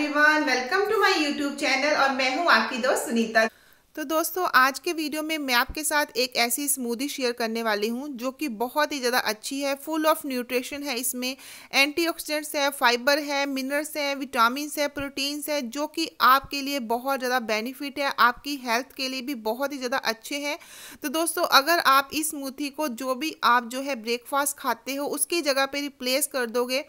everyone welcome to my YouTube channel और मैं हूं आपकी दोस्त सुनीता तो दोस्तों आज के वीडियो में मैं आपके साथ एक ऐसी स्मूदी शेयर करने वाली हूं जो कि बहुत ही ज़्यादा अच्छी है फुल ऑफ न्यूट्रिशन है इसमें एंटीऑक्सीडेंट्स है फाइबर है मिनरल्स हैं विटामिन है प्रोटीन्स है जो कि आपके लिए बहुत ज़्यादा बेनिफिट है आपकी हेल्थ के लिए भी बहुत ही ज़्यादा अच्छे हैं तो दोस्तों अगर आप इस स्मूथी को जो भी आप जो है ब्रेकफास्ट खाते हो उसकी जगह पर रिप्लेस कर दोगे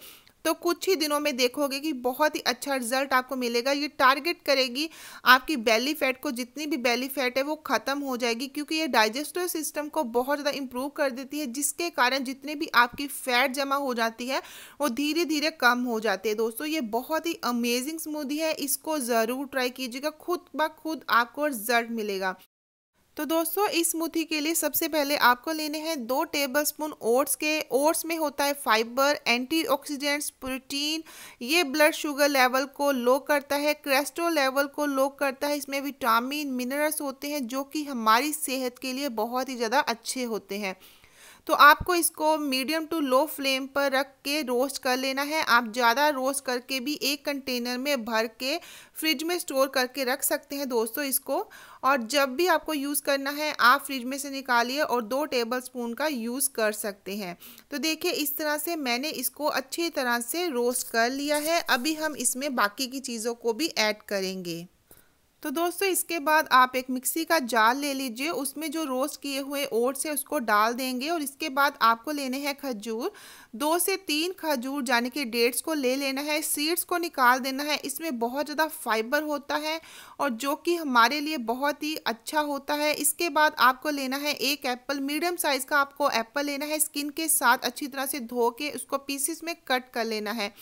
तो कुछ ही दिनों में देखोगे कि बहुत ही अच्छा रिजल्ट आपको मिलेगा ये टारगेट करेगी आपकी बैली फैट को जितनी भी बैली फैट है वो ख़त्म हो जाएगी क्योंकि ये डाइजेस्टिव सिस्टम को बहुत ज़्यादा इम्प्रूव कर देती है जिसके कारण जितनी भी आपकी फैट जमा हो जाती है वो धीरे धीरे कम हो जाती है दोस्तों ये बहुत ही अमेजिंग स्मूदी है इसको ज़रूर ट्राई कीजिएगा खुद ब खुद आपको रिजल्ट मिलेगा तो दोस्तों इस स्मूथी के लिए सबसे पहले आपको लेने हैं दो टेबल स्पून ओट्स के ओट्स में होता है फाइबर एंटीऑक्सीडेंट्स प्रोटीन ये ब्लड शुगर लेवल को लो करता है क्रेस्ट्रोल लेवल को लो करता है इसमें विटामिन मिनरल्स होते हैं जो कि हमारी सेहत के लिए बहुत ही ज़्यादा अच्छे होते हैं तो आपको इसको मीडियम टू लो फ्लेम पर रख के रोस्ट कर लेना है आप ज़्यादा रोस्ट करके भी एक कंटेनर में भर के फ्रिज में स्टोर करके रख सकते हैं दोस्तों इसको और जब भी आपको यूज़ करना है आप फ्रिज में से निकालिए और दो टेबल स्पून का यूज़ कर सकते हैं तो देखिए इस तरह से मैंने इसको अच्छी तरह से रोस्ट कर लिया है अभी हम इसमें बाकी की चीज़ों को भी ऐड करेंगे तो दोस्तों इसके बाद आप एक मिक्सी का जाल ले लीजिए उसमें जो रोस्ट किए हुए ओट्स है उसको डाल देंगे और इसके बाद आपको लेने हैं खजूर दो से तीन खजूर यानी कि डेट्स को ले लेना है सीड्स को निकाल देना है इसमें बहुत ज़्यादा फाइबर होता है और जो कि हमारे लिए बहुत ही अच्छा होता है इसके बाद आपको लेना है एक एप्पल मीडियम साइज़ का आपको एप्पल लेना है स्किन के साथ अच्छी तरह से धो के उसको पीसीस में कट कर लेना है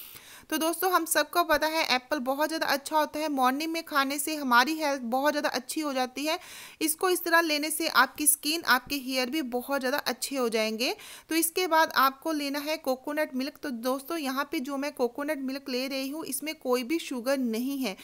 तो दोस्तों हम सबको पता है एप्पल बहुत ज़्यादा अच्छा होता है मॉर्निंग में खाने से हमारी हेल्थ बहुत ज़्यादा अच्छी हो जाती है इसको इस तरह लेने से आपकी स्किन आपके हेयर भी बहुत ज़्यादा अच्छे हो जाएंगे तो इसके बाद आपको लेना है कोकोनट मिल्क तो दोस्तों यहाँ पर जो मैं कोकोनट मिल्क ले रही हूँ इसमें कोई भी शुगर नहीं है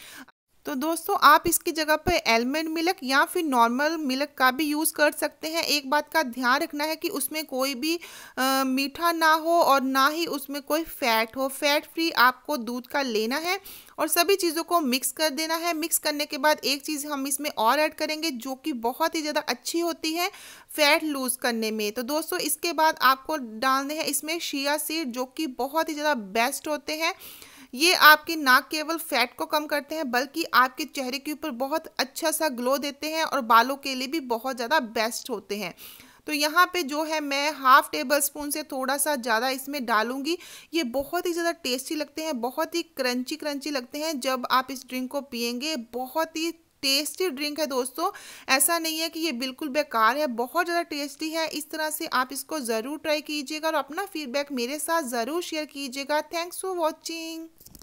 तो दोस्तों आप इसकी जगह पर एलमंड मिल्क या फिर नॉर्मल मिल्क का भी यूज़ कर सकते हैं एक बात का ध्यान रखना है कि उसमें कोई भी आ, मीठा ना हो और ना ही उसमें कोई फैट हो फैट फ्री आपको दूध का लेना है और सभी चीज़ों को मिक्स कर देना है मिक्स करने के बाद एक चीज़ हम इसमें और ऐड करेंगे जो कि बहुत ही ज़्यादा अच्छी होती है फैट लूज़ करने में तो दोस्तों इसके बाद आपको डालने हैं इसमें शिया सीड जो कि बहुत ही ज़्यादा बेस्ट होते हैं ये आपके ना केवल फैट को कम करते हैं बल्कि आपके चेहरे के ऊपर बहुत अच्छा सा ग्लो देते हैं और बालों के लिए भी बहुत ज़्यादा बेस्ट होते हैं तो यहाँ पे जो है मैं हाफ़ टेबल स्पून से थोड़ा सा ज़्यादा इसमें डालूंगी ये बहुत ही ज़्यादा टेस्टी लगते हैं बहुत ही क्रंची क्रंची लगते हैं जब आप इस ड्रिंक को पियेंगे बहुत ही टेस्टी ड्रिंक है दोस्तों ऐसा नहीं है कि ये बिल्कुल बेकार है बहुत ज़्यादा टेस्टी है इस तरह से आप इसको ज़रूर ट्राई कीजिएगा और अपना फीडबैक मेरे साथ ज़रूर शेयर कीजिएगा थैंक्स फॉर वॉचिंग